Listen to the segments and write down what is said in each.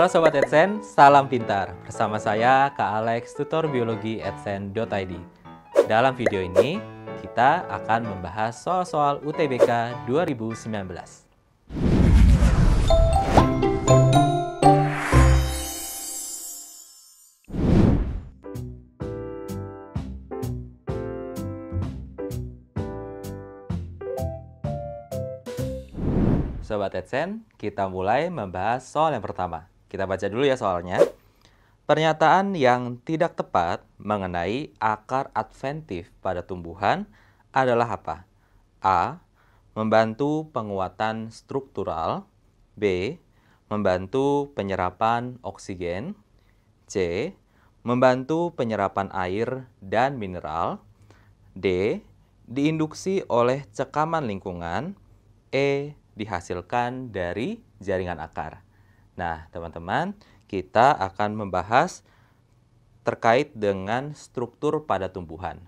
Halo Sobat AdSense, salam pintar. Bersama saya Kak Alex, tutor biologi adsense.id. Dalam video ini, kita akan membahas soal-soal UTBK 2019. Sobat AdSense, kita mulai membahas soal yang pertama. Kita baca dulu ya soalnya. Pernyataan yang tidak tepat mengenai akar adventif pada tumbuhan adalah apa? A. Membantu penguatan struktural B. Membantu penyerapan oksigen C. Membantu penyerapan air dan mineral D. Diinduksi oleh cekaman lingkungan E. Dihasilkan dari jaringan akar. Nah, teman-teman, kita akan membahas terkait dengan struktur pada tumbuhan.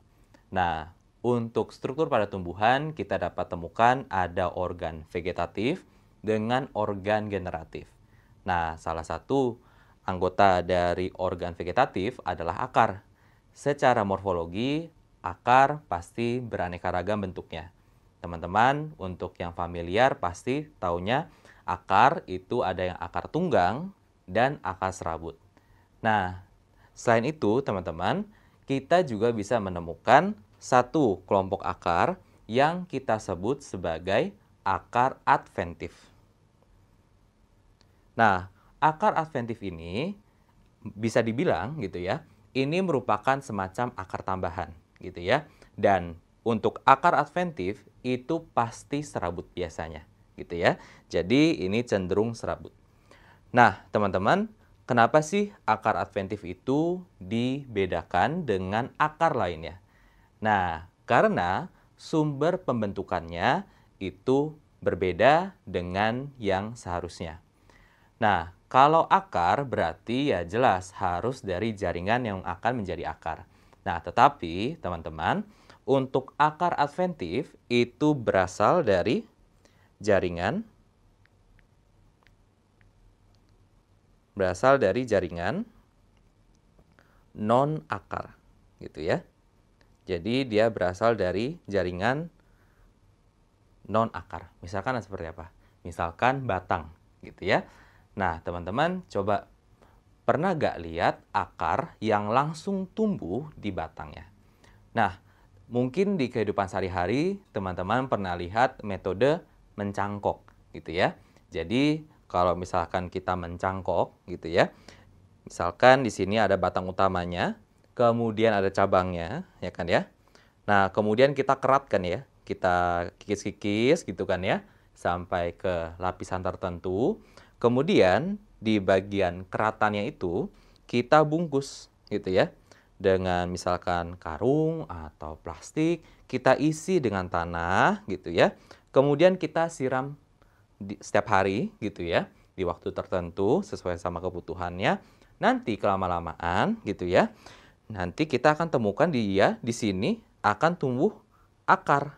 Nah, untuk struktur pada tumbuhan kita dapat temukan ada organ vegetatif dengan organ generatif. Nah, salah satu anggota dari organ vegetatif adalah akar. Secara morfologi, akar pasti beraneka ragam bentuknya. Teman-teman, untuk yang familiar pasti taunya Akar itu ada yang akar tunggang dan akar serabut. Nah, selain itu teman-teman, kita juga bisa menemukan satu kelompok akar yang kita sebut sebagai akar adventif. Nah, akar adventif ini bisa dibilang gitu ya, ini merupakan semacam akar tambahan gitu ya. Dan untuk akar adventif itu pasti serabut biasanya gitu ya. Jadi ini cenderung serabut. Nah, teman-teman, kenapa sih akar adventif itu dibedakan dengan akar lainnya? Nah, karena sumber pembentukannya itu berbeda dengan yang seharusnya. Nah, kalau akar berarti ya jelas harus dari jaringan yang akan menjadi akar. Nah, tetapi teman-teman, untuk akar adventif itu berasal dari jaringan berasal dari jaringan non akar gitu ya. Jadi dia berasal dari jaringan non akar. Misalkan seperti apa? Misalkan batang gitu ya. Nah, teman-teman coba pernah gak lihat akar yang langsung tumbuh di batangnya? Nah, mungkin di kehidupan sehari-hari teman-teman pernah lihat metode mencangkok gitu ya. Jadi kalau misalkan kita mencangkok gitu ya. Misalkan di sini ada batang utamanya, kemudian ada cabangnya, ya kan ya. Nah, kemudian kita keratkan ya. Kita kikis-kikis gitu kan ya sampai ke lapisan tertentu. Kemudian di bagian keratannya itu kita bungkus gitu ya dengan misalkan karung atau plastik kita isi dengan tanah gitu ya Kemudian kita siram di, setiap hari gitu ya, di waktu tertentu sesuai sama kebutuhannya. Nanti kelama-lamaan gitu ya, nanti kita akan temukan dia di sini akan tumbuh akar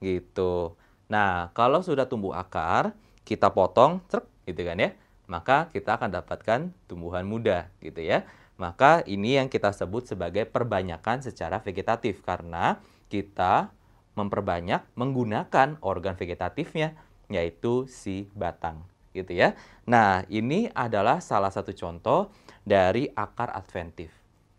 gitu. Nah, kalau sudah tumbuh akar, kita potong, cerk, gitu kan ya. Maka kita akan dapatkan tumbuhan muda gitu ya. Maka ini yang kita sebut sebagai perbanyakan secara vegetatif karena kita memperbanyak menggunakan organ vegetatifnya yaitu si batang gitu ya. Nah, ini adalah salah satu contoh dari akar adventif.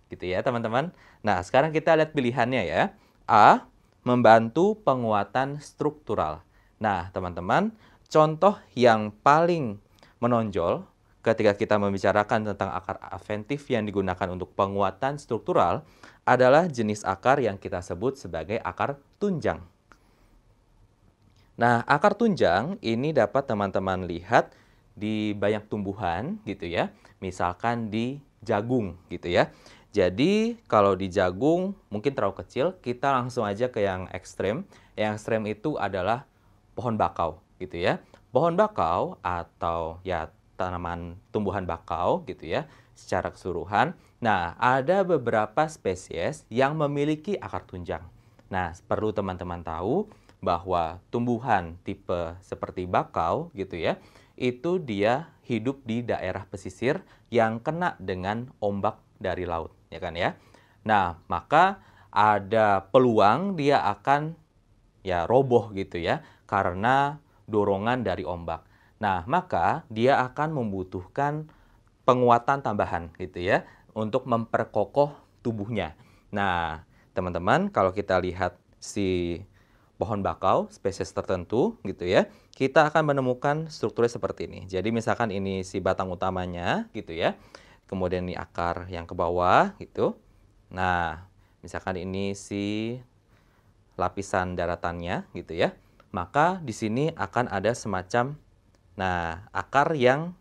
Gitu ya, teman-teman. Nah, sekarang kita lihat pilihannya ya. A. Membantu penguatan struktural. Nah, teman-teman, contoh yang paling menonjol ketika kita membicarakan tentang akar adventif yang digunakan untuk penguatan struktural adalah jenis akar yang kita sebut sebagai akar tunjang. Nah, akar tunjang ini dapat teman-teman lihat di banyak tumbuhan gitu ya. Misalkan di jagung gitu ya. Jadi kalau di jagung mungkin terlalu kecil, kita langsung aja ke yang ekstrem. Yang ekstrem itu adalah pohon bakau gitu ya. Pohon bakau atau ya tanaman tumbuhan bakau gitu ya secara keseluruhan. Nah, ada beberapa spesies yang memiliki akar tunjang. Nah, perlu teman-teman tahu bahwa tumbuhan tipe seperti bakau gitu ya, itu dia hidup di daerah pesisir yang kena dengan ombak dari laut, ya kan ya. Nah, maka ada peluang dia akan ya roboh gitu ya karena dorongan dari ombak. Nah, maka dia akan membutuhkan penguatan tambahan gitu ya untuk memperkokoh tubuhnya. Nah, teman-teman kalau kita lihat si pohon bakau spesies tertentu gitu ya, kita akan menemukan strukturnya seperti ini. Jadi misalkan ini si batang utamanya gitu ya. Kemudian ini akar yang ke bawah gitu. Nah, misalkan ini si lapisan daratannya gitu ya. Maka di sini akan ada semacam Nah, akar yang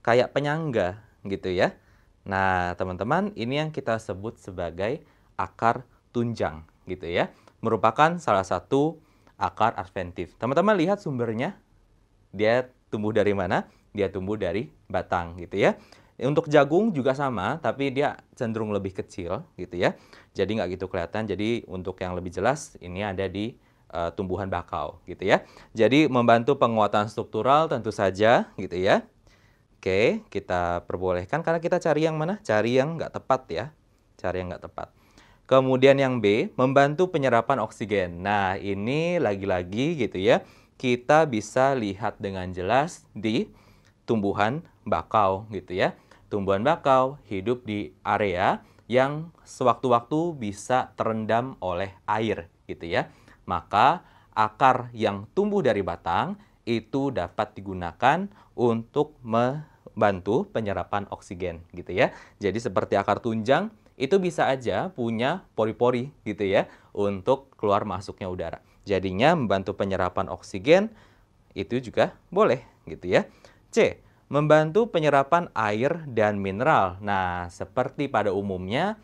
kayak penyangga gitu ya. Nah, teman-teman, ini yang kita sebut sebagai akar tunjang gitu ya. Merupakan salah satu akar adventif. Teman-teman lihat sumbernya. Dia tumbuh dari mana? Dia tumbuh dari batang gitu ya. Untuk jagung juga sama, tapi dia cenderung lebih kecil gitu ya. Jadi nggak gitu kelihatan. Jadi untuk yang lebih jelas, ini ada di uh, tumbuhan bakau gitu ya. Jadi membantu penguatan struktural tentu saja gitu ya. Oke, kita perbolehkan karena kita cari yang mana? Cari yang nggak tepat ya. Cari yang nggak tepat. Kemudian yang B, membantu penyerapan oksigen. Nah, ini lagi-lagi gitu ya, kita bisa lihat dengan jelas di tumbuhan bakau gitu ya. Tumbuhan bakau hidup di area yang sewaktu-waktu bisa terendam oleh air gitu ya maka akar yang tumbuh dari batang itu dapat digunakan untuk membantu penyerapan oksigen gitu ya. Jadi seperti akar tunjang itu bisa aja punya pori-pori gitu ya untuk keluar masuknya udara. Jadinya membantu penyerapan oksigen itu juga boleh gitu ya. C. Membantu penyerapan air dan mineral. Nah, seperti pada umumnya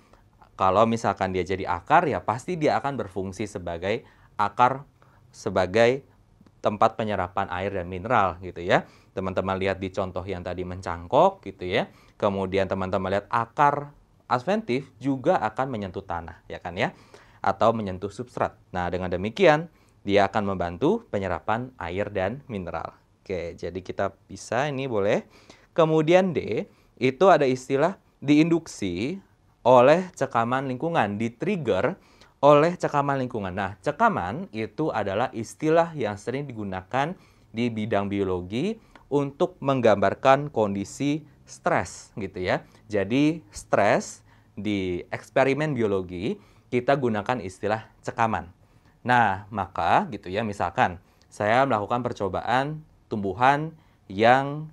kalau misalkan dia jadi akar ya pasti dia akan berfungsi sebagai akar sebagai tempat penyerapan air dan mineral gitu ya. Teman-teman lihat di contoh yang tadi mencangkok gitu ya. Kemudian teman-teman lihat akar adventif juga akan menyentuh tanah ya kan ya atau menyentuh substrat. Nah, dengan demikian dia akan membantu penyerapan air dan mineral. Oke, jadi kita bisa ini boleh. Kemudian D, itu ada istilah diinduksi oleh cekaman lingkungan, di trigger oleh cekaman lingkungan. Nah, cekaman itu adalah istilah yang sering digunakan di bidang biologi untuk menggambarkan kondisi stres gitu ya. Jadi stres di eksperimen biologi kita gunakan istilah cekaman. Nah, maka gitu ya misalkan saya melakukan percobaan tumbuhan yang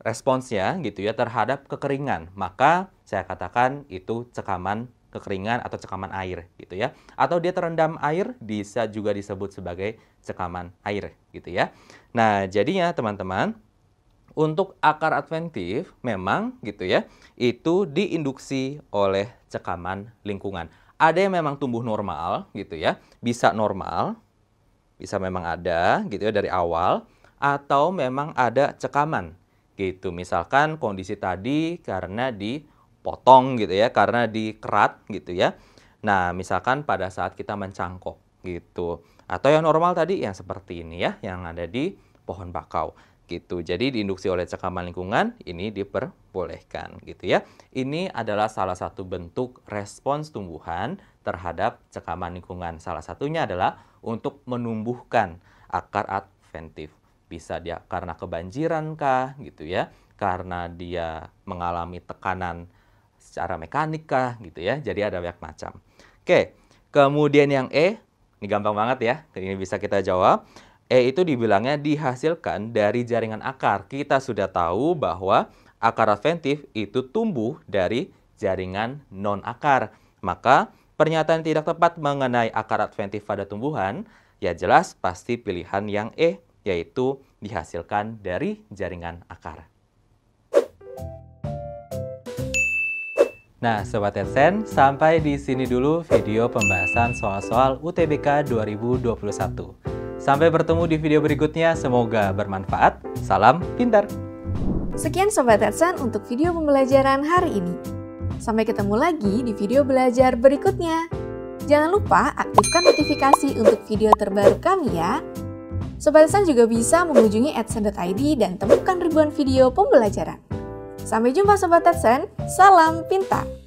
responsnya gitu ya terhadap kekeringan, maka saya katakan itu cekaman kekeringan atau cekaman air gitu ya. Atau dia terendam air bisa juga disebut sebagai cekaman air gitu ya. Nah, jadinya teman-teman untuk akar adventif memang gitu ya, itu diinduksi oleh cekaman lingkungan. Ada yang memang tumbuh normal gitu ya, bisa normal, bisa memang ada gitu ya dari awal atau memang ada cekaman gitu. Misalkan kondisi tadi karena di potong gitu ya karena dikerat gitu ya. Nah, misalkan pada saat kita mencangkok gitu. Atau yang normal tadi yang seperti ini ya, yang ada di pohon bakau gitu. Jadi diinduksi oleh cekaman lingkungan ini diperbolehkan gitu ya. Ini adalah salah satu bentuk respons tumbuhan terhadap cekaman lingkungan. Salah satunya adalah untuk menumbuhkan akar adventif. Bisa dia karena kebanjiran kah gitu ya, karena dia mengalami tekanan secara mekanik kah gitu ya. Jadi ada banyak macam. Oke, kemudian yang E, ini gampang banget ya. Ini bisa kita jawab. E itu dibilangnya dihasilkan dari jaringan akar. Kita sudah tahu bahwa akar adventif itu tumbuh dari jaringan non-akar. Maka pernyataan tidak tepat mengenai akar adventif pada tumbuhan, ya jelas pasti pilihan yang E, yaitu dihasilkan dari jaringan akar. Nah, Sobat AdSense, sampai di sini dulu video pembahasan soal-soal UTBK 2021. Sampai bertemu di video berikutnya, semoga bermanfaat. Salam pintar! Sekian Sobat AdSense untuk video pembelajaran hari ini. Sampai ketemu lagi di video belajar berikutnya. Jangan lupa aktifkan notifikasi untuk video terbaru kami ya. Sobat AdSense juga bisa mengunjungi adsense.id dan temukan ribuan video pembelajaran. Sampai jumpa Sobat Tetsen, salam pintar!